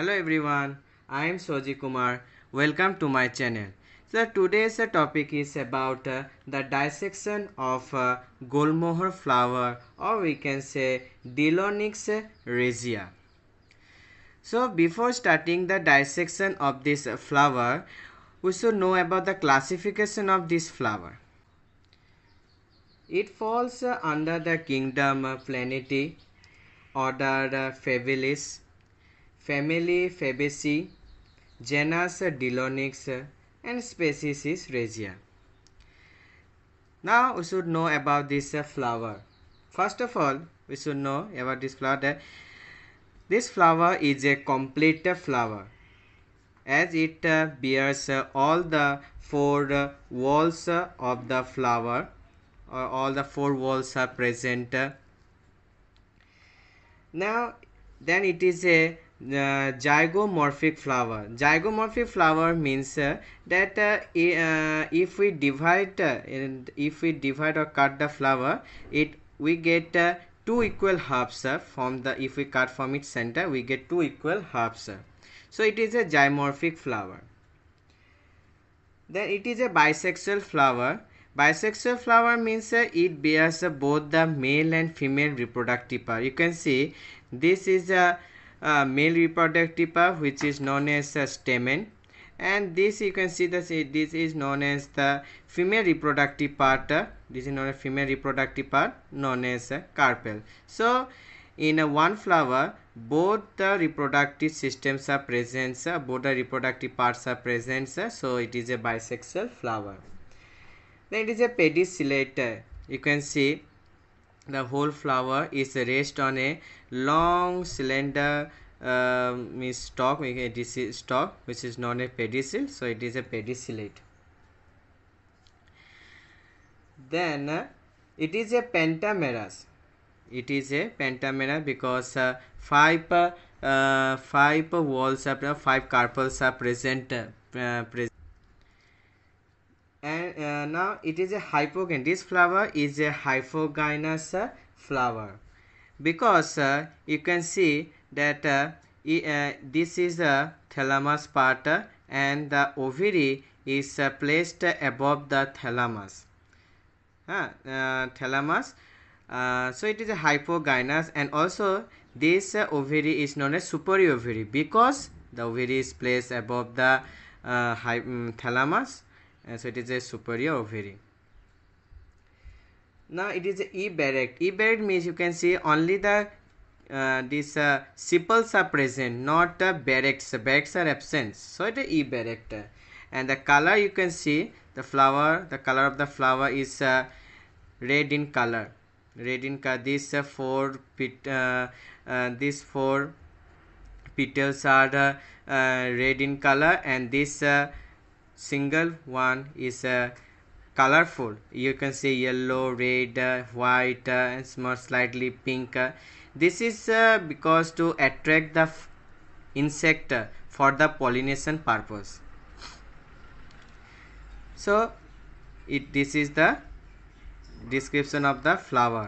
Hello everyone, I am Soji Kumar. Welcome to my channel. So today's topic is about uh, the dissection of uh, Golmohar flower or we can say Dillonyx regia. So before starting the dissection of this flower, we should know about the classification of this flower. It falls uh, under the kingdom Planetae, order Fabales. Family Fabaceae, genus Deinonyx and species is Regia. Now we should know about this flower. First of all, we should know about this flower that this flower is a complete flower as it uh, bears all the four walls of the flower or all the four walls are present. Now then it is a the uh, zygomorphic flower zygomorphic flower means uh, that uh, uh if we divide uh, if we divide or cut the flower it we get two equal halves from the if we cut from its center we get two equal halves so it is a zymorphic flower then it is a bisexual flower bisexual flower means it bears both the male and female reproductive part you can see this is a male reproductive part which is known as stamen and this you can see that this is known as the female reproductive part uh, this is known as female reproductive part known as uh, carpel so in a one flower both the reproductive systems are present both the reproductive parts are present so it is a bisexual flower then it is a pedicellate you can see the whole flower is raised on a long slender uh, um, stalk, stalk which is known as pedicel. So it is a pedicellate. Then uh, it is a pentamerous. It is a pentamerous because uh, five uh, five walls are five carpels are present uh, present uh, now it is a hypogynous this flower is a hypogynous uh, flower because uh, you can see that uh, uh, this is the thalamus part uh, and the ovary is placed above the thalamus thalamus so it is a hypogynous and also this ovary is known as superior ovary because the ovary is placed above the uh, mm, thalamus so it is a superior ovary now it is eberect eberect means you can see only the uh, these uh, sepals are present not the uh, barracks barracks are absent so it is eberect and the color you can see the flower the color of the flower is uh, red in color red in color these uh, four pit uh, uh these four petals are uh, uh, red in color and this single one is uh, colorful you can see yellow red uh, white uh, and small slightly pink uh, this is uh, because to attract the insect uh, for the pollination purpose so it this is the description of the flower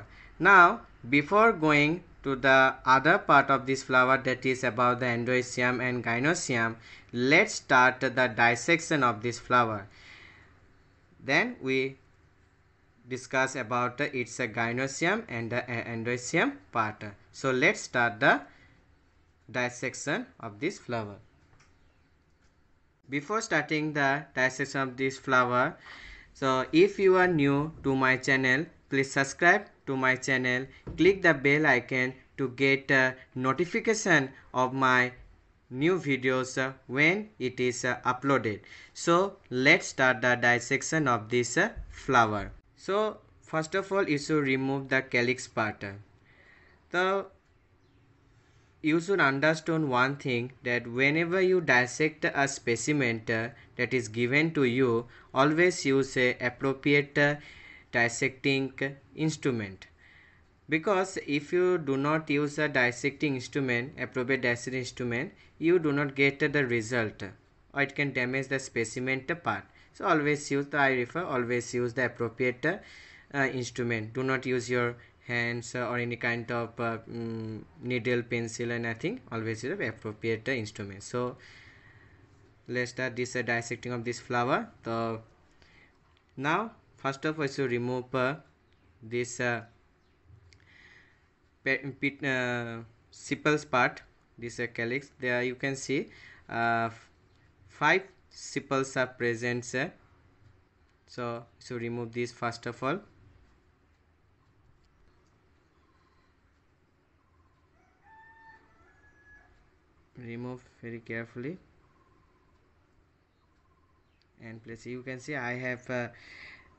now before going to the other part of this flower that is above the androecium and gynoecium, let's start the dissection of this flower then we discuss about its gynoecium and the endoecium part so let's start the dissection of this flower before starting the dissection of this flower so if you are new to my channel please subscribe to my channel click the bell icon to get a notification of my new videos when it is uh, uploaded so let's start the dissection of this uh, flower so first of all you should remove the calyx part So you should understand one thing that whenever you dissect a specimen uh, that is given to you always use a appropriate dissecting instrument because if you do not use a dissecting instrument appropriate dissecting instrument you do not get the result or it can damage the specimen part so always use the i refer always use the appropriate uh, instrument do not use your hands or any kind of uh, mm, needle pencil and anything. always use the appropriate instrument so let's start this uh, dissecting of this flower so now first all, I should remove uh, this uh, uh, sepals part this uh, calyx there you can see uh, five sepals are present uh, so so remove this first of all remove very carefully and place you can see I have uh,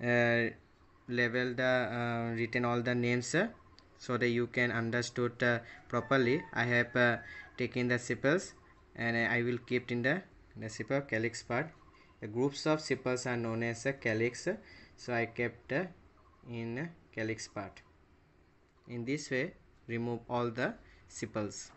uh, label the uh, written all the names so that you can understood uh, properly i have taken the sepals and i will keep in the the sepal calyx part the groups of sepals are known as a calyx so i kept in calyx part in this way remove all the sepals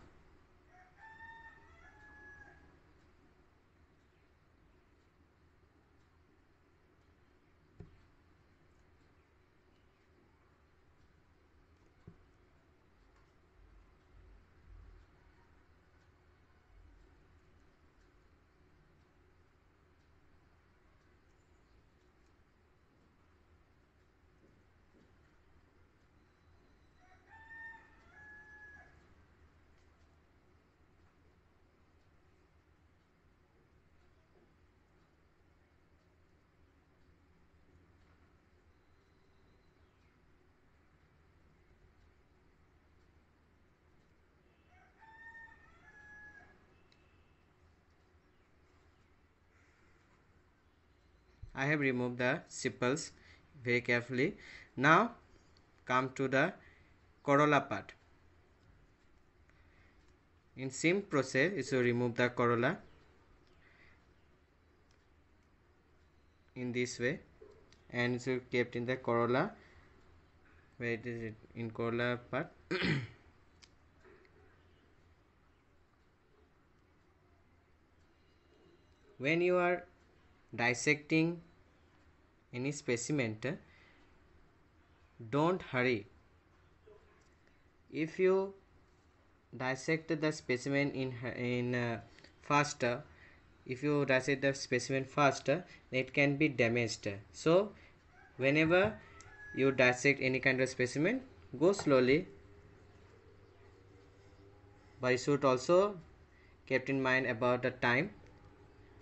I have removed the sepals very carefully. Now come to the corolla part. In same process is to remove the corolla in this way and should kept in the corolla where it is in corolla part when you are dissecting any specimen don't hurry if you dissect the specimen in in uh, faster if you dissect the specimen faster it can be damaged so whenever you dissect any kind of specimen go slowly but you should also kept in mind about the time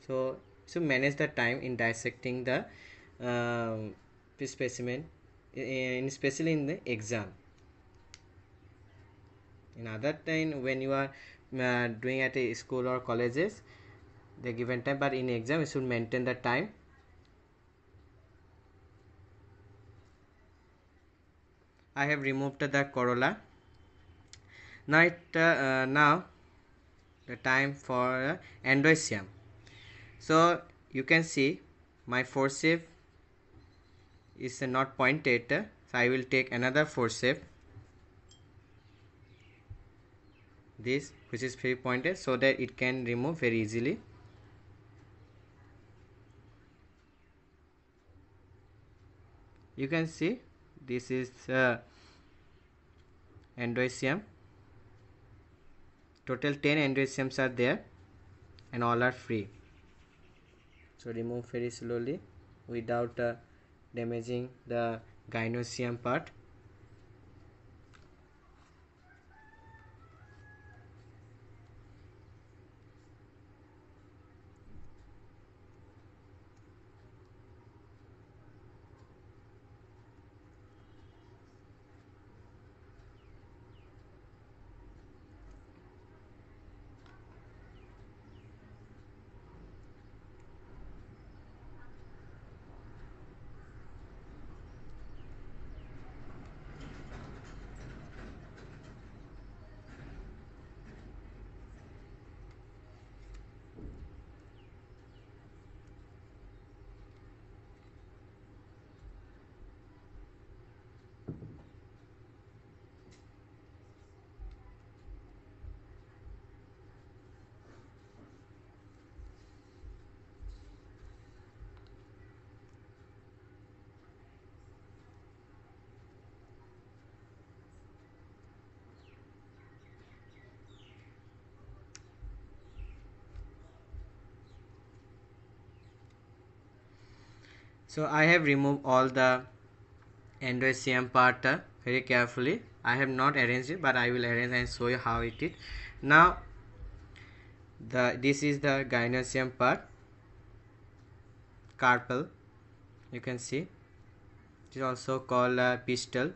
so so manage the time in dissecting the um, specimen and especially in the exam in other time when you are uh, doing at a school or colleges the given time but in exam you should maintain the time I have removed the corolla now it, uh, uh now the time for uh, so you can see my forceps is not pointed so I will take another forceps this which is very pointed so that it can remove very easily you can see this is uh, total 10 endoisiums are there and all are free so remove very slowly without uh, damaging the gynosium part so I have removed all the endoisium part uh, very carefully I have not arranged it but I will arrange and show you how it is now the this is the gynosium part carpel you can see it is also called a uh, pistil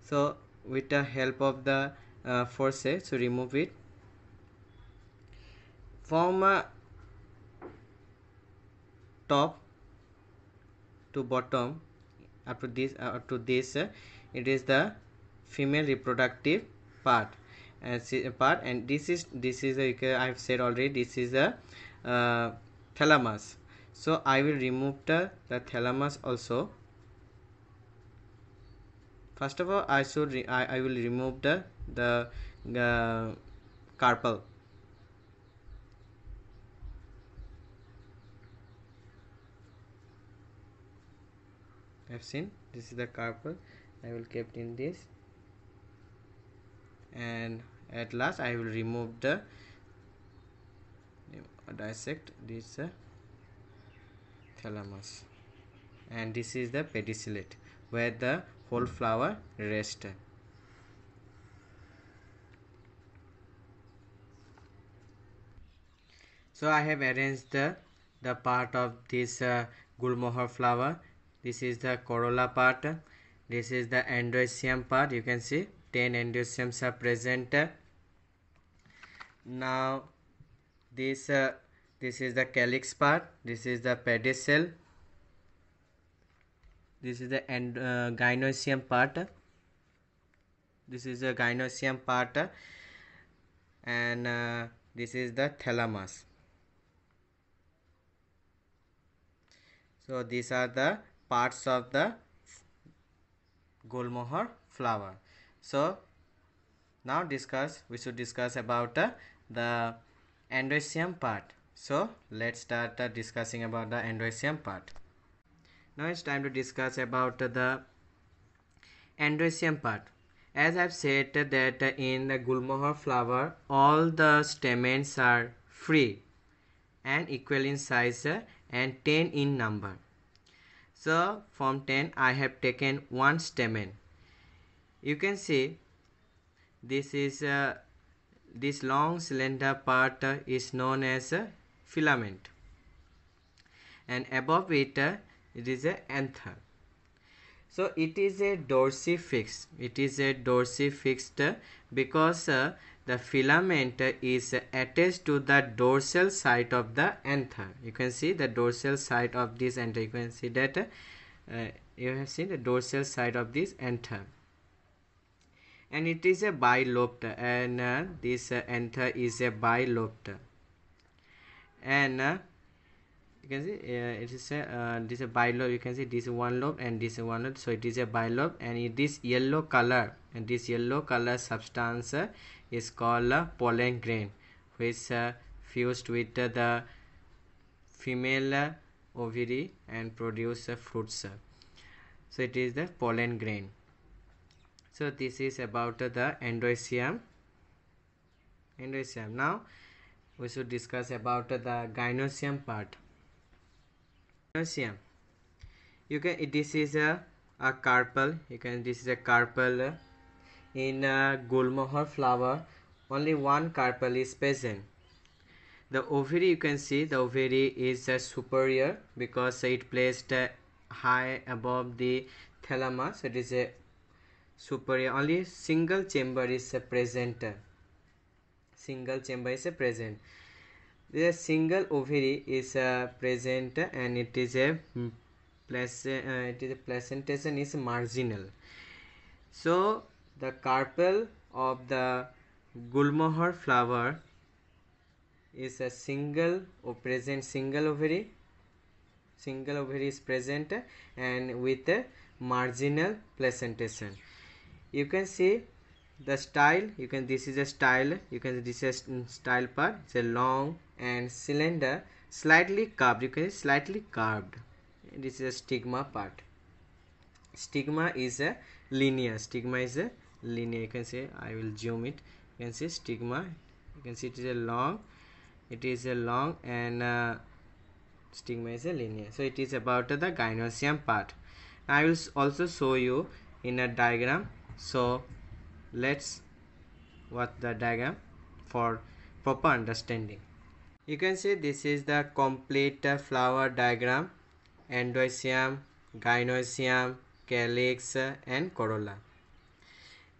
so with the help of the uh, forceps eh, to remove it from uh, top to bottom up to this uh, up to this uh, it is the female reproductive part and uh, part and this is this is a, I've said already this is a uh, thalamus so I will remove the, the thalamus also first of all I should I, I will remove the the uh, carpel I have seen this is the carpel I will kept in this and at last I will remove the uh, dissect this uh, thalamus and this is the pedicellate where the whole flower rests so I have arranged the the part of this uh, gulmohar flower this is the corolla part this is the androecium part you can see 10 androeciums are present now this uh, this is the calyx part this is the pedicel this is the end uh, gynoecium part this is the gynoecium part and uh, this is the thalamus so these are the parts of the gulmohar flower so now discuss we should discuss about uh, the androecium part so let's start uh, discussing about the androecium part now it's time to discuss about uh, the androecium part as i've said that in the gulmohar flower all the stamens are free and equal in size and 10 in number so from 10 I have taken one stamen. You can see this is uh, this long slender part uh, is known as a filament and above it uh, it is a anther. So it is a dorsifix. It is a dorsifixed because uh, the filament is attached to the dorsal side of the anther you can see the dorsal side of this anther you can see that uh, you have seen the dorsal side of this anther and it is a bilobed and uh, this uh, anther is a bilobed and uh, you can see uh, it is a uh, this is a bilobe you can see this one lobe and this one lobe so it is a bilobe and it is yellow color and this yellow color substance uh, is called uh, pollen grain which uh, fused with the female ovary and produce fruits so it is the pollen grain so this is about the endoisium endoisium now we should discuss about the gynosium part gynosium you can this is a, a carpel you can this is a carpel in a uh, gulmohar flower only one carpel is present the ovary you can see the ovary is uh, superior because it placed uh, high above the thalamus it is a uh, superior only single chamber is uh, present single chamber is uh, present the single ovary is present and it is a place it is a placentation is marginal so the carpel of the gulmohar flower is a single or present single ovary single ovary is present and with a marginal placentation you can see the style you can this is a style you can this is style part it's a long and cylinder slightly curved you can see slightly curved this is a stigma part stigma is a linear stigma is a linear you can say i will zoom it you can see stigma you can see it is a long it is a long and uh, stigma is a linear so it is about uh, the gynosium part i will also show you in a diagram so let's watch the diagram for proper understanding you can see this is the complete uh, flower diagram androecium, gynosium calyx and corolla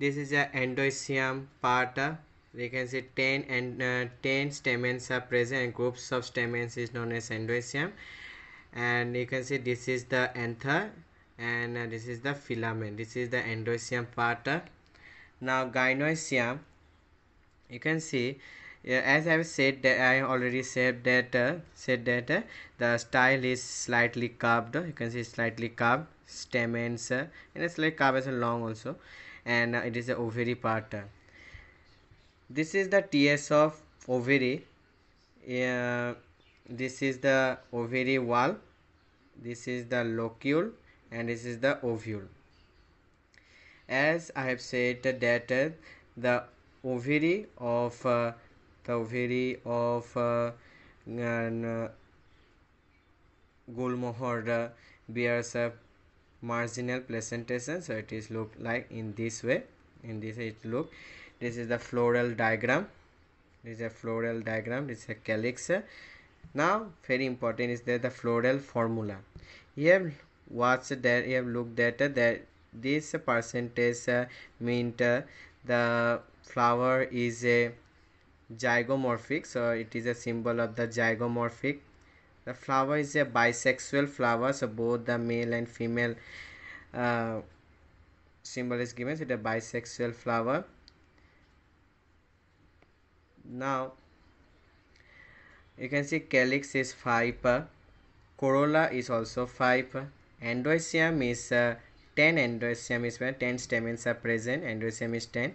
this is a endoecium part uh, we can see 10 and uh, 10 stamens are present and groups of stamens is known as endoecium and you can see this is the anther and uh, this is the filament this is the endoecium part now gynoecium you can see uh, as i have said that i already said that uh, said that uh, the style is slightly curved you can see slightly curved stamens uh, and it's like curved and long also and it is the ovary part this is the ts of ovary uh, this is the ovary wall this is the locule and this is the ovule as i have said that uh, the ovary of uh, the ovary of uh, uh, gulmohor uh, bears a marginal placentation so it is look like in this way in this it look this is the floral diagram this is a floral diagram this is a calyx now very important is that the floral formula you have watched that you have looked at that this percentage uh, uh the flower is a uh, zygomorphic so it is a symbol of the zygomorphic the flower is a bisexual flower so both the male and female uh, symbol is given so it's a bisexual flower now you can see calyx is 5 corolla is also 5 androecium is uh, 10 androecium is where 10 stamens are present androecium is 10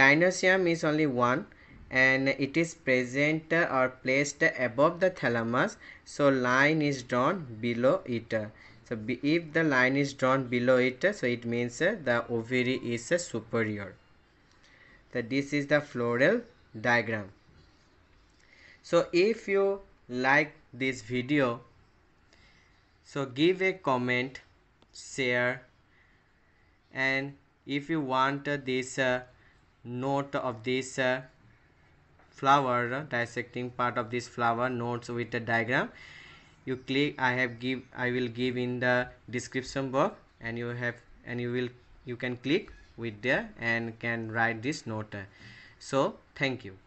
gynoecium is only 1 and it is present or placed above the thalamus so line is drawn below it so if the line is drawn below it so it means the ovary is superior so this is the floral diagram so if you like this video so give a comment share and if you want this uh, note of this uh, flower uh, dissecting part of this flower notes with a diagram you click i have give i will give in the description box and you have and you will you can click with there and can write this note so thank you